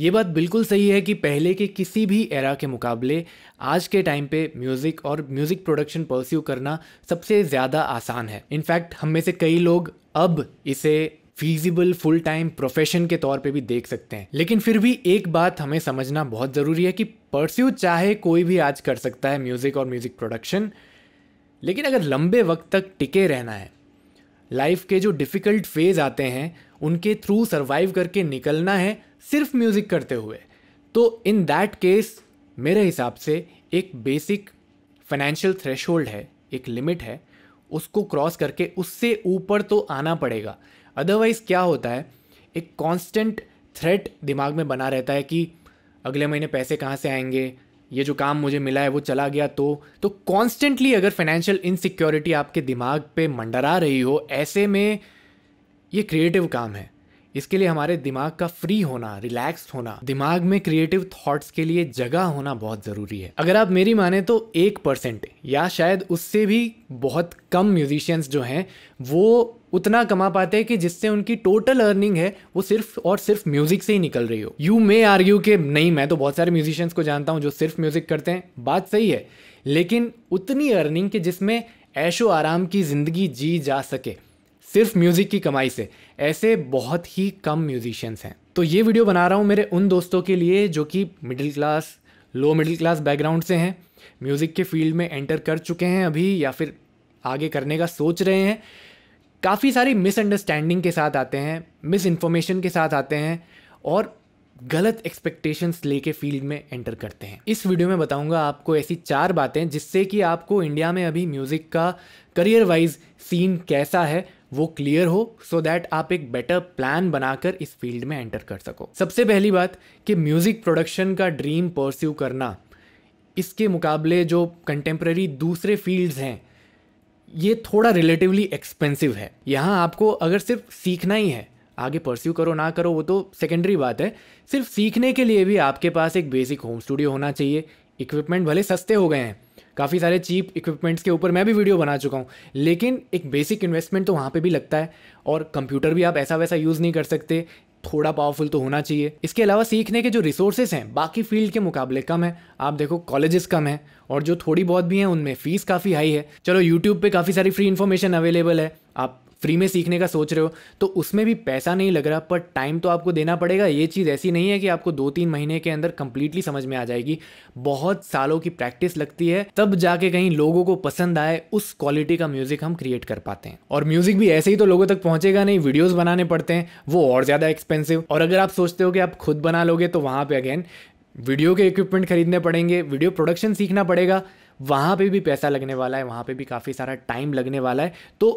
ये बात बिल्कुल सही है कि पहले के किसी भी एरा के मुकाबले आज के टाइम पे म्यूज़िक और म्यूज़िक प्रोडक्शन परस्यू करना सबसे ज़्यादा आसान है इनफैक्ट हम में से कई लोग अब इसे फीजिबल फुल टाइम प्रोफेशन के तौर पे भी देख सकते हैं लेकिन फिर भी एक बात हमें समझना बहुत ज़रूरी है कि परस्यू चाहे कोई भी आज कर सकता है म्यूज़िक और म्यूज़िक प्रोडक्शन लेकिन अगर लंबे वक्त तक टिके रहना है लाइफ के जो डिफ़िकल्ट फेज़ आते हैं उनके थ्रू सर्वाइव करके निकलना है सिर्फ म्यूज़िक करते हुए तो इन दैट केस मेरे हिसाब से एक बेसिक फाइनेंशियल थ्रेश है एक लिमिट है उसको क्रॉस करके उससे ऊपर तो आना पड़ेगा अदरवाइज़ क्या होता है एक कांस्टेंट थ्रेट दिमाग में बना रहता है कि अगले महीने पैसे कहाँ से आएंगे ये जो काम मुझे मिला है वो चला गया तो तो कॉन्स्टेंटली अगर फाइनेंशियल इनसिक्योरिटी आपके दिमाग पे मंडरा रही हो ऐसे में ये क्रिएटिव काम है इसके लिए हमारे दिमाग का फ्री होना रिलैक्स होना दिमाग में क्रिएटिव थॉट्स के लिए जगह होना बहुत ज़रूरी है अगर आप मेरी माने तो एक परसेंट या शायद उससे भी बहुत कम म्यूजिशियंस जो हैं वो उतना कमा पाते हैं कि जिससे उनकी टोटल अर्निंग है वो सिर्फ और सिर्फ म्यूजिक से ही निकल रही हो यू मे आर्ग्यू कि नहीं मैं तो बहुत सारे म्यूजिशियंस को जानता हूँ जो सिर्फ म्यूजिक करते हैं बात सही है लेकिन उतनी अर्निंग कि जिसमें ऐशो आराम की ज़िंदगी जी जा सके सिर्फ म्यूज़िक की कमाई से ऐसे बहुत ही कम म्यूजिशियंस हैं तो ये वीडियो बना रहा हूँ मेरे उन दोस्तों के लिए जो कि middle class low middle class background से हैं म्यूज़िक के फील्ड में एंटर कर चुके हैं अभी या फिर आगे करने का सोच रहे हैं काफ़ी सारी मिसअंडरस्टैंडिंग के साथ आते हैं मिस इन्फॉर्मेशन के साथ आते हैं और गलत एक्सपेक्टेशंस लेके फील्ड में एंटर करते हैं इस वीडियो में बताऊंगा आपको ऐसी चार बातें जिससे कि आपको इंडिया में अभी म्यूज़िक का करियर वाइज सीन कैसा है वो क्लियर हो सो so दैट आप एक बेटर प्लान बनाकर इस फील्ड में एंटर कर सको सबसे पहली बात कि म्यूज़िक प्रोडक्शन का ड्रीम परस्यू करना इसके मुकाबले जो कंटेम्प्रेरी दूसरे फील्ड्स हैं ये थोड़ा रिलेटिवली एक्सपेंसिव है यहाँ आपको अगर सिर्फ सीखना ही है आगे परस्यू करो ना करो वो तो सेकेंडरी बात है सिर्फ सीखने के लिए भी आपके पास एक बेसिक होम स्टूडियो होना चाहिए इक्विपमेंट भले सस्ते हो गए हैं काफ़ी सारे चीप इक्विपमेंट्स के ऊपर मैं भी वीडियो बना चुका हूँ लेकिन एक बेसिक इन्वेस्टमेंट तो वहाँ पे भी लगता है और कंप्यूटर भी आप ऐसा वैसा यूज़ नहीं कर सकते थोड़ा पावरफुल तो होना चाहिए इसके अलावा सीखने के जो रिसोर्सेज हैं बाकी फील्ड के मुकाबले कम है आप देखो कॉलेजेस कम हैं और जो थोड़ी बहुत भी हैं उनमें फ़ीस काफ़ी हाई है चलो यूट्यूब पे काफ़ी सारी फ्री इन्फॉर्मेशन अवेलेबल है आप फ्री में सीखने का सोच रहे हो तो उसमें भी पैसा नहीं लग रहा पर टाइम तो आपको देना पड़ेगा ये चीज़ ऐसी नहीं है कि आपको दो तीन महीने के अंदर कंप्लीटली समझ में आ जाएगी बहुत सालों की प्रैक्टिस लगती है तब जाके कहीं लोगों को पसंद आए उस क्वालिटी का म्यूज़िक हम क्रिएट कर पाते हैं और म्यूज़िक भी ऐसे ही तो लोगों तक पहुँचेगा नहीं वीडियोज़ बनाने पड़ते हैं वो और ज़्यादा एक्सपेंसिव और अगर आप सोचते हो कि आप खुद बना लोगे तो वहाँ पर अगेन वीडियो के इक्विपमेंट खरीदने पड़ेंगे वीडियो प्रोडक्शन सीखना पड़ेगा वहाँ पे भी पैसा लगने वाला है वहाँ पे भी काफ़ी सारा टाइम लगने वाला है तो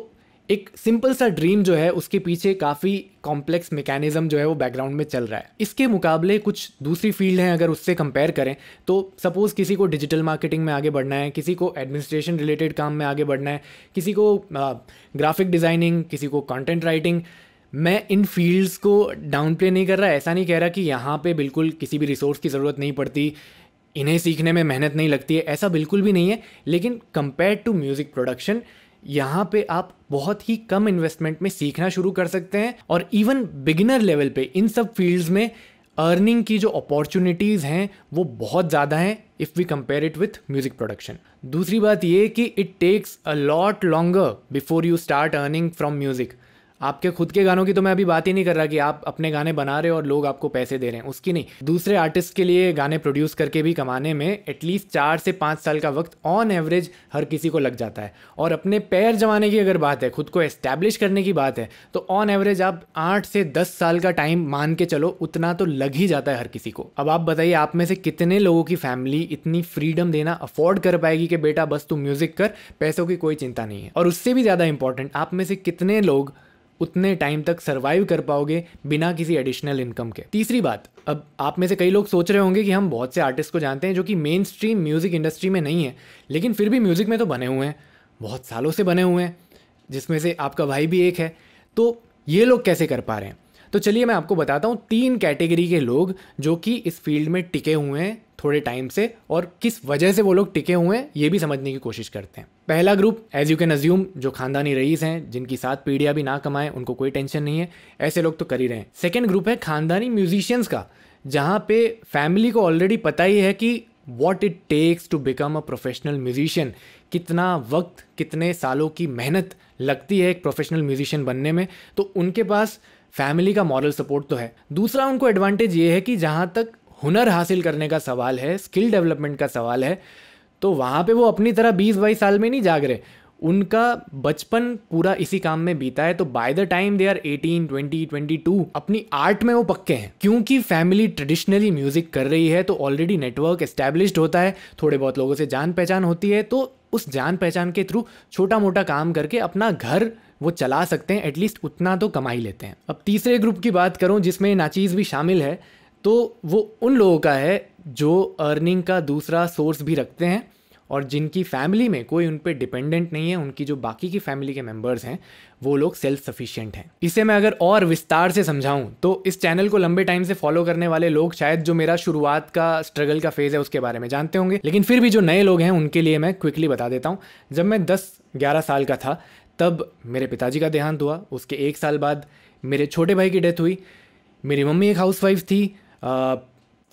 एक सिंपल सा ड्रीम जो है उसके पीछे काफ़ी कॉम्प्लेक्स मैकेनिज्म जो है वो बैकग्राउंड में चल रहा है इसके मुकाबले कुछ दूसरी फील्ड हैं अगर उससे कंपेयर करें तो सपोज़ किसी को डिजिटल मार्केटिंग में आगे बढ़ना है किसी को एडमिनिस्ट्रेशन रिलेटेड काम में आगे बढ़ना है किसी को ग्राफिक डिज़ाइनिंग किसी को कॉन्टेंट राइटिंग मैं इन फील्ड्स को डाउन प्ले नहीं कर रहा ऐसा नहीं कह रहा कि यहाँ पे बिल्कुल किसी भी रिसोर्स की ज़रूरत नहीं पड़ती इन्हें सीखने में मेहनत नहीं लगती है ऐसा बिल्कुल भी नहीं है लेकिन कंपेयर टू म्यूज़िक प्रोडक्शन यहाँ पे आप बहुत ही कम इन्वेस्टमेंट में सीखना शुरू कर सकते हैं और इवन बिगिनर लेवल पे इन सब फील्ड्स में अर्निंग की जो अपॉर्चुनिटीज़ हैं वो बहुत ज़्यादा हैं if we compare it with music production दूसरी बात ये कि it takes a lot longer before you start earning from music आपके खुद के गानों की तो मैं अभी बात ही नहीं कर रहा कि आप अपने गाने बना रहे हो और लोग आपको पैसे दे रहे हैं उसकी नहीं दूसरे आर्टिस्ट के लिए गाने प्रोड्यूस करके भी कमाने में एटलीस्ट चार से पाँच साल का वक्त ऑन एवरेज हर किसी को लग जाता है और अपने पैर जमाने की अगर बात है खुद को एस्टैब्लिश करने की बात है तो ऑन एवरेज आप आठ से दस साल का टाइम मान के चलो उतना तो लग ही जाता है हर किसी को अब आप बताइए आप में से कितने लोगों की फैमिली इतनी फ्रीडम देना अफोर्ड कर पाएगी कि बेटा बस तू म्यूजिक कर पैसों की कोई चिंता नहीं है और उससे भी ज़्यादा इंपॉर्टेंट आप में से कितने लोग उतने टाइम तक सर्वाइव कर पाओगे बिना किसी एडिशनल इनकम के तीसरी बात अब आप में से कई लोग सोच रहे होंगे कि हम बहुत से आर्टिस्ट को जानते हैं जो कि मेन स्ट्रीम म्यूज़िक इंडस्ट्री में नहीं है लेकिन फिर भी म्यूज़िक में तो बने हुए हैं बहुत सालों से बने हुए हैं जिसमें से आपका भाई भी एक है तो ये लोग कैसे कर पा रहे हैं तो चलिए मैं आपको बताता हूँ तीन कैटेगरी के लोग जो कि इस फील्ड में टिके हुए हैं थोड़े टाइम से और किस वजह से वो लोग टिके हुए हैं ये भी समझने की कोशिश करते हैं पहला group as you can assume जो खानदानी रईस हैं जिनकी सात पीढ़ियाँ भी ना कमाएं उनको कोई टेंशन नहीं है ऐसे लोग तो कर ही रहे हैं सेकेंड ग्रुप है खानदानी म्यूजिशियंस का जहाँ पे फैमिली को ऑलरेडी पता ही है कि what it takes to become a professional musician कितना वक्त कितने सालों की मेहनत लगती है एक प्रोफेशनल म्यूजिशियन बनने में तो उनके पास फैमिली का मॉरल सपोर्ट तो है दूसरा उनको एडवांटेज ये है कि जहाँ तक हुनर हासिल करने का सवाल है स्किल डेवलपमेंट का सवाल है तो वहाँ पे वो अपनी तरह बीस बाईस साल में नहीं जाग रहे उनका बचपन पूरा इसी काम में बीता है तो by the time they are eighteen twenty twenty two अपनी आर्ट में वो पक्के हैं क्योंकि फैमिली ट्रेडिशनली म्यूजिक कर रही है तो ऑलरेडी नेटवर्क एस्टेब्लिश्ड होता है थोड़े बहुत लोगों से जान पहचान होती है तो उस जान पहचान के थ्रू छोटा मोटा काम करके अपना घर वो चला सकते हैं एटलीस्ट उतना तो कमा ही लेते हैं अब तीसरे ग्रुप की बात करूँ जिसमें नाचीज़ भी शामिल है तो वो उन लोगों का है जो अर्निंग का दूसरा सोर्स भी रखते हैं और जिनकी फैमिली में कोई उन पर डिपेंडेंट नहीं है उनकी जो बाकी की फैमिली के मेम्बर्स हैं वो लोग सेल्फ सफिशियंट हैं इसे मैं अगर और विस्तार से समझाऊं तो इस चैनल को लंबे टाइम से फॉलो करने वाले लोग शायद जो मेरा शुरुआत का स्ट्रगल का फेज़ है उसके बारे में जानते होंगे लेकिन फिर भी जो नए लोग हैं उनके लिए मैं क्विकली बता देता हूँ जब मैं दस ग्यारह साल का था तब मेरे पिताजी का देहांत हुआ उसके एक साल बाद मेरे छोटे भाई की डेथ हुई मेरी मम्मी एक हाउस थी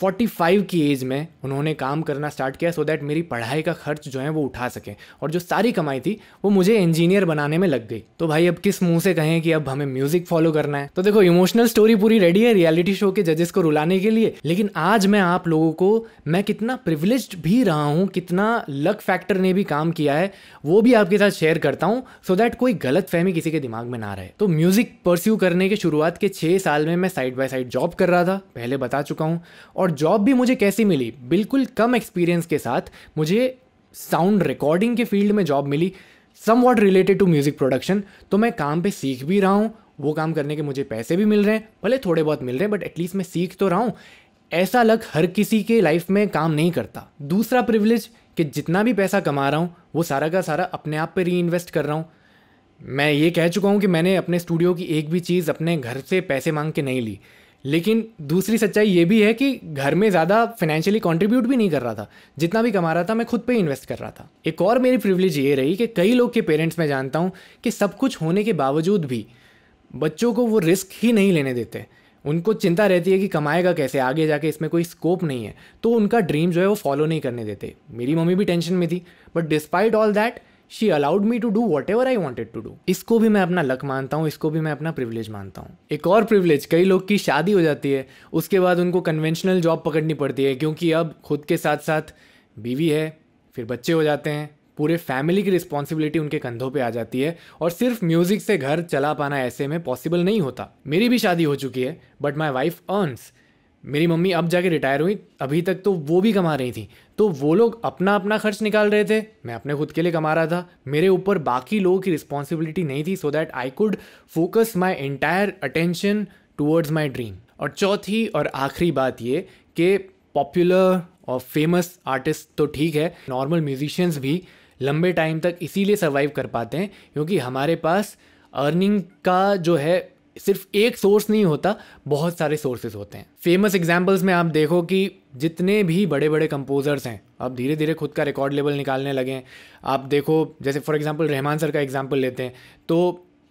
45 की एज में उन्होंने काम करना स्टार्ट किया सो दैट मेरी पढ़ाई का खर्च जो है वो उठा सकें और जो सारी कमाई थी वो मुझे इंजीनियर बनाने में लग गई तो भाई अब किस मुंह से कहें कि अब हमें म्यूजिक फॉलो करना है तो देखो इमोशनल स्टोरी पूरी रेडी है रियलिटी शो के जजेस को रुलाने के लिए लेकिन आज मैं आप लोगों को मैं कितना प्रिविलेज भी रहा हूँ कितना लक फैक्टर ने भी काम किया है वो भी आपके साथ शेयर करता हूँ सो दैट कोई गलत फहमी किसी के दिमाग में ना रहे तो म्यूजिक परस्यू करने के शुरुआत के छः साल में मैं साइड बाई साइड जॉब कर रहा था पहले बता चुका हूँ और और जॉब भी मुझे कैसी मिली बिल्कुल कम एक्सपीरियंस के साथ मुझे साउंड रिकॉर्डिंग के फील्ड में जॉब मिली somewhat related to music production तो मैं काम पे सीख भी रहा हूँ वो काम करने के मुझे पैसे भी मिल रहे हैं भले थोड़े बहुत मिल रहे हैं बट एटलीस्ट मैं सीख तो रहा हूँ ऐसा लग हर किसी के लाइफ में काम नहीं करता दूसरा प्रिविलेज कि जितना भी पैसा कमा रहा हूँ वो सारा का सारा अपने आप पर री इन्वेस्ट कर रहा हूँ मैं ये कह चुका हूँ कि मैंने अपने स्टूडियो की एक भी चीज़ अपने घर से पैसे मांग के नहीं ली लेकिन दूसरी सच्चाई ये भी है कि घर में ज़्यादा फाइनेंशियली कंट्रीब्यूट भी नहीं कर रहा था जितना भी कमा रहा था मैं खुद पे इन्वेस्ट कर रहा था एक और मेरी प्रिविलेज ये रही कि कई लोग के पेरेंट्स मैं जानता हूँ कि सब कुछ होने के बावजूद भी बच्चों को वो रिस्क ही नहीं लेने देते उनको चिंता रहती है कि कमाएगा कैसे आगे जाके इसमें कोई स्कोप नहीं है तो उनका ड्रीम जो है वो फॉलो नहीं करने देते मेरी मम्मी भी टेंशन में थी but despite all that she allowed me to do whatever I wanted to do इसको भी मैं अपना लक मानता हूँ इसको भी मैं अपना प्रिवलेज मानता हूँ एक और प्रिवलेज कई लोग की शादी हो जाती है उसके बाद उनको कन्वेंशनल जॉब पकड़नी पड़ती है क्योंकि अब खुद के साथ साथ बीवी है फिर बच्चे हो जाते हैं पूरे फैमिली की रिस्पॉन्सिबिलिटी उनके कंधों पे आ जाती है और सिर्फ म्यूजिक से घर चला पाना ऐसे में पॉसिबल नहीं होता मेरी भी शादी हो चुकी है बट माई वाइफ अर्नस मेरी मम्मी अब जाके रिटायर हुई अभी तक तो वो भी कमा रही थी तो वो लोग अपना अपना खर्च निकाल रहे थे मैं अपने खुद के लिए कमा रहा था मेरे ऊपर बाकी लोगों की रिस्पॉन्सिबिलिटी नहीं थी so that I could focus my entire attention towards my dream और चौथी और आखिरी बात ये कि पॉपुलर और फेमस आर्टिस्ट तो ठीक है नॉर्मल म्यूजिशियंस भी लंबे टाइम तक इसीलिए सर्वाइव कर पाते हैं क्योंकि हमारे पास अर्निंग का जो है सिर्फ एक सोर्स नहीं होता बहुत सारे सोर्सेज होते हैं फेमस एग्जाम्पल्स में आप देखो कि जितने भी बड़े बड़े कंपोज़र्स हैं अब धीरे धीरे खुद का रिकॉर्ड लेवल निकालने लगे हैं आप देखो जैसे फॉर एग्जाम्पल रहमान सर का एग्जाम्पल लेते हैं तो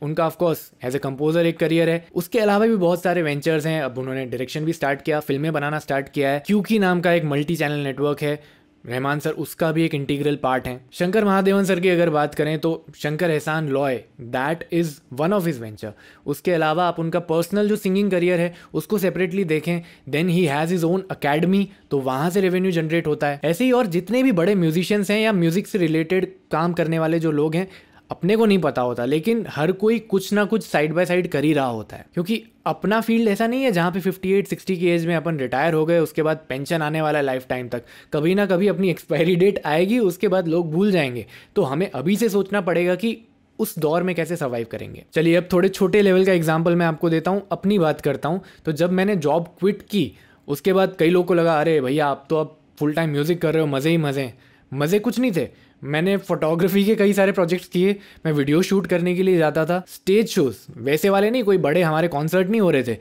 उनका ऑफकोर्स एज ए कंपोजर एक करियर है उसके अलावा भी बहुत सारे वेंचर्स हैं अब उन्होंने डायरेक्शन भी स्टार्ट किया फिल्में बनाना स्टार्ट किया है क्योंकि नाम का एक मल्टी चैनल नेटवर्क है रहमान सर उसका भी एक इंटीग्रल पार्ट है शंकर महादेवन सर की अगर बात करें तो Shankar Ehsaan Loy that is one of his venture उसके अलावा आप उनका पर्सनल जो सिंगिंग करियर है उसको सेपरेटली देखें then he has his own academy तो वहां से रेवेन्यू जनरेट होता है ऐसे ही और जितने भी बड़े म्यूजिशियंस हैं या म्यूज़िक से रिलेटेड काम करने वाले जो लोग हैं अपने को नहीं पता होता लेकिन हर कोई कुछ ना कुछ साइड बाय साइड कर ही रहा होता है क्योंकि अपना फील्ड ऐसा नहीं है जहाँ पे 58, 60 की एज में अपन रिटायर हो गए उसके बाद पेंशन आने वाला है लाइफ टाइम तक कभी ना कभी अपनी एक्सपायरी डेट आएगी उसके बाद लोग भूल जाएंगे तो हमें अभी से सोचना पड़ेगा कि उस दौर में कैसे सर्वाइव करेंगे चलिए अब थोड़े छोटे लेवल का एग्जाम्पल मैं आपको देता हूँ अपनी बात करता हूँ तो जब मैंने जॉब क्विट की उसके बाद कई लोग को लगा अरे भैया आप तो अब फुल टाइम म्यूज़िक कर रहे हो मज़े ही मज़े मज़े कुछ नहीं थे मैंने फोटोग्राफी के कई सारे प्रोजेक्ट्स किए मैं वीडियो शूट करने के लिए जाता था स्टेज शोज वैसे वाले नहीं कोई बड़े हमारे कॉन्सर्ट नहीं हो रहे थे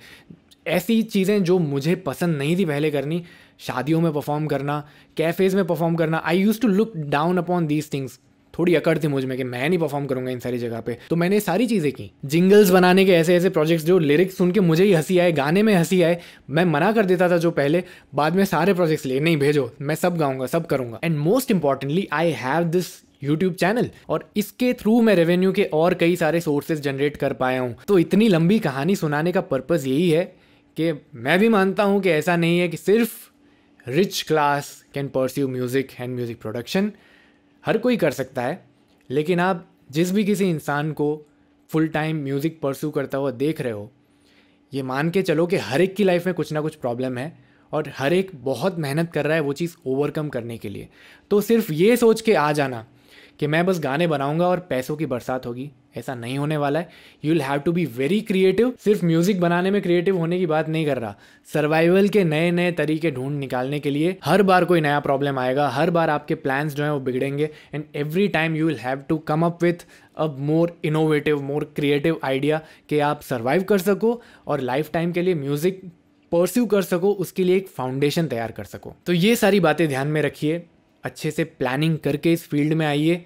ऐसी चीज़ें जो मुझे पसंद नहीं थी पहले करनी शादियों में परफॉर्म करना कैफ़ेज़ में परफॉर्म करना I used to look down upon these things थोड़ी अकड़ थी मुझ में कि मैं नहीं परफॉर्म करूंगा इन सारी जगह पे तो मैंने सारी चीज़ें की जिंगल्स बनाने के ऐसे ऐसे प्रोजेक्ट्स जो लिरिक्स सुन के मुझे ही हंसी आए गाने में हंसी आए मैं मना कर देता था जो पहले बाद में सारे प्रोजेक्ट्स ले नहीं भेजो मैं सब गाऊंगा सब करूंगा and most importantly I have this YouTube channel और इसके थ्रू मैं रेवेन्यू के और कई सारे सोर्सेज जनरेट कर पाया हूँ तो इतनी लंबी कहानी सुनाने का पर्पज़ यही है कि मैं भी मानता हूँ कि ऐसा नहीं है कि सिर्फ rich class can pursue music and music production हर कोई कर सकता है लेकिन आप जिस भी किसी इंसान को फुल टाइम म्यूज़िक परसू करता हुआ देख रहे हो ये मान के चलो कि हर एक की लाइफ में कुछ ना कुछ प्रॉब्लम है और हर एक बहुत मेहनत कर रहा है वो चीज़ ओवरकम करने के लिए तो सिर्फ ये सोच के आ जाना कि मैं बस गाने बनाऊंगा और पैसों की बरसात होगी ऐसा नहीं होने वाला है you will have to be very creative सिर्फ म्यूजिक बनाने में क्रिएटिव होने की बात नहीं कर रहा सर्वाइवल के नए नए तरीके ढूंढ निकालने के लिए हर बार कोई नया प्रॉब्लम आएगा हर बार आपके प्लान्स जो हैं वो बिगड़ेंगे and every time you will have to come up with a more innovative more creative idea कि आप सर्वाइव कर सको और लाइफ टाइम के लिए म्यूजिक परस्यू कर सको उसके लिए एक फाउंडेशन तैयार कर सको तो ये सारी बातें ध्यान में रखिए अच्छे से प्लानिंग करके इस फील्ड में आइए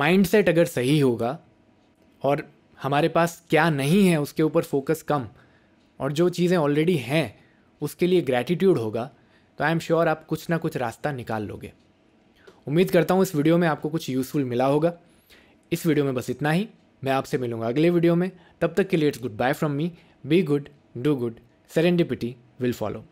माइंडसेट अगर सही होगा और हमारे पास क्या नहीं है उसके ऊपर फोकस कम और जो चीज़ें ऑलरेडी हैं उसके लिए ग्रैटिट्यूड होगा तो आई एम श्योर आप कुछ ना कुछ रास्ता निकाल लोगे उम्मीद करता हूँ इस वीडियो में आपको कुछ यूज़फुल मिला होगा इस वीडियो में बस इतना ही मैं आपसे मिलूंगा अगले वीडियो में तब तक के लिए it's goodbye from me be good do good serendipity will follow